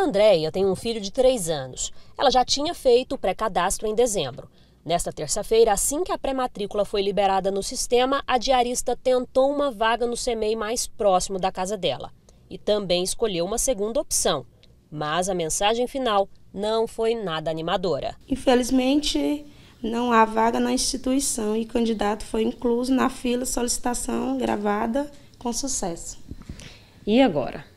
Andréia tem um filho de 3 anos. Ela já tinha feito o pré-cadastro em dezembro. Nesta terça-feira, assim que a pré-matrícula foi liberada no sistema, a diarista tentou uma vaga no CMEI mais próximo da casa dela. E também escolheu uma segunda opção. Mas a mensagem final não foi nada animadora. Infelizmente, não há vaga na instituição e o candidato foi incluso na fila solicitação gravada com sucesso. E agora?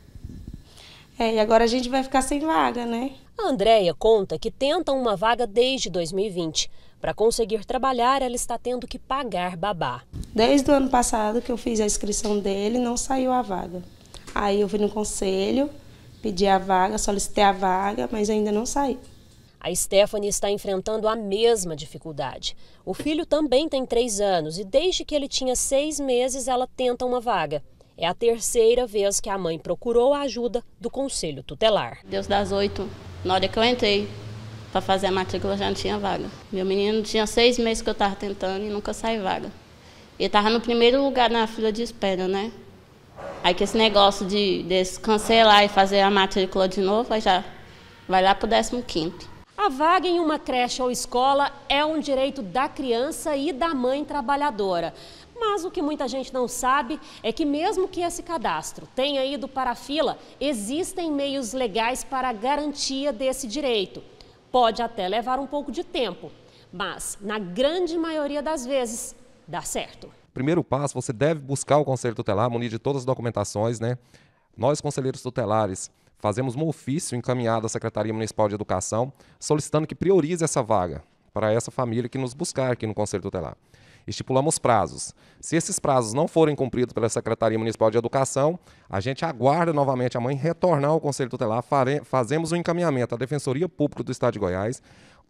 É, e agora a gente vai ficar sem vaga, né? A Andréia conta que tenta uma vaga desde 2020. Para conseguir trabalhar, ela está tendo que pagar babá. Desde o ano passado que eu fiz a inscrição dele, não saiu a vaga. Aí eu fui no conselho, pedi a vaga, solicitei a vaga, mas ainda não saiu. A Stephanie está enfrentando a mesma dificuldade. O filho também tem três anos e desde que ele tinha seis meses ela tenta uma vaga. É a terceira vez que a mãe procurou a ajuda do conselho tutelar. Deus das oito, na hora que eu entrei para fazer a matrícula, já não tinha vaga. Meu menino tinha seis meses que eu estava tentando e nunca saiu vaga. Ele estava no primeiro lugar na fila de espera, né? Aí que esse negócio de, de cancelar e fazer a matrícula de novo, aí já vai lá para o 15. A vaga em uma creche ou escola é um direito da criança e da mãe trabalhadora. Mas o que muita gente não sabe é que, mesmo que esse cadastro tenha ido para a fila, existem meios legais para a garantia desse direito. Pode até levar um pouco de tempo, mas, na grande maioria das vezes, dá certo. Primeiro passo, você deve buscar o Conselho Tutelar, munir de todas as documentações, né? Nós, conselheiros tutelares, fazemos um ofício encaminhado à Secretaria Municipal de Educação, solicitando que priorize essa vaga para essa família que nos buscar aqui no Conselho Tutelar estipulamos prazos. Se esses prazos não forem cumpridos pela Secretaria Municipal de Educação, a gente aguarda novamente a mãe retornar ao Conselho Tutelar, fazemos o um encaminhamento à Defensoria Pública do Estado de Goiás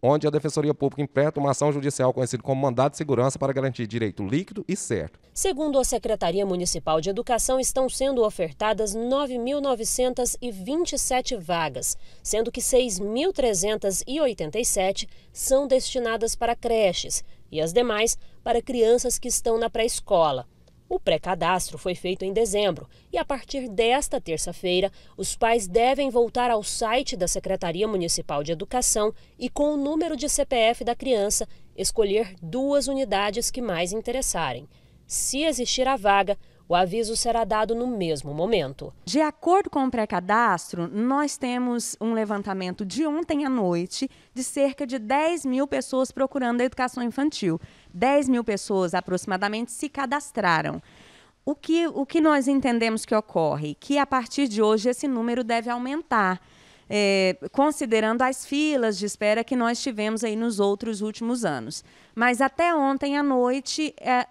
onde a Defensoria Pública impleta uma ação judicial conhecida como mandado de segurança para garantir direito líquido e certo. Segundo a Secretaria Municipal de Educação, estão sendo ofertadas 9.927 vagas, sendo que 6.387 são destinadas para creches e as demais para crianças que estão na pré-escola. O pré-cadastro foi feito em dezembro e, a partir desta terça-feira, os pais devem voltar ao site da Secretaria Municipal de Educação e, com o número de CPF da criança, escolher duas unidades que mais interessarem. Se existir a vaga, o aviso será dado no mesmo momento. De acordo com o pré-cadastro, nós temos um levantamento de ontem à noite de cerca de 10 mil pessoas procurando a educação infantil. 10 mil pessoas aproximadamente se cadastraram. O que, o que nós entendemos que ocorre? Que a partir de hoje esse número deve aumentar é, considerando as filas de espera que nós tivemos aí nos outros últimos anos. Mas até ontem à noite, é,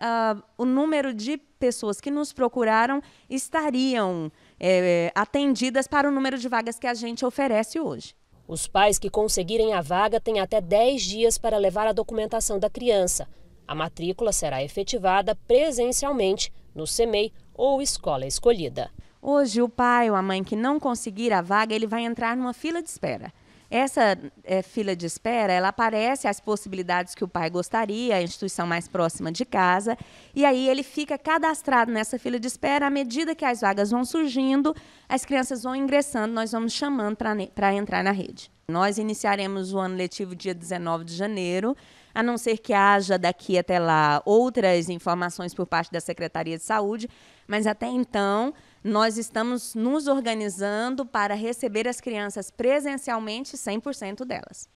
o número de pessoas que nos procuraram estariam é, atendidas para o número de vagas que a gente oferece hoje. Os pais que conseguirem a vaga têm até 10 dias para levar a documentação da criança. A matrícula será efetivada presencialmente no CEMEI ou escola escolhida. Hoje, o pai ou a mãe que não conseguir a vaga, ele vai entrar numa fila de espera. Essa é, fila de espera, ela aparece as possibilidades que o pai gostaria, a instituição mais próxima de casa, e aí ele fica cadastrado nessa fila de espera. À medida que as vagas vão surgindo, as crianças vão ingressando, nós vamos chamando para entrar na rede. Nós iniciaremos o ano letivo dia 19 de janeiro, a não ser que haja daqui até lá outras informações por parte da Secretaria de Saúde, mas até então nós estamos nos organizando para receber as crianças presencialmente, 100% delas.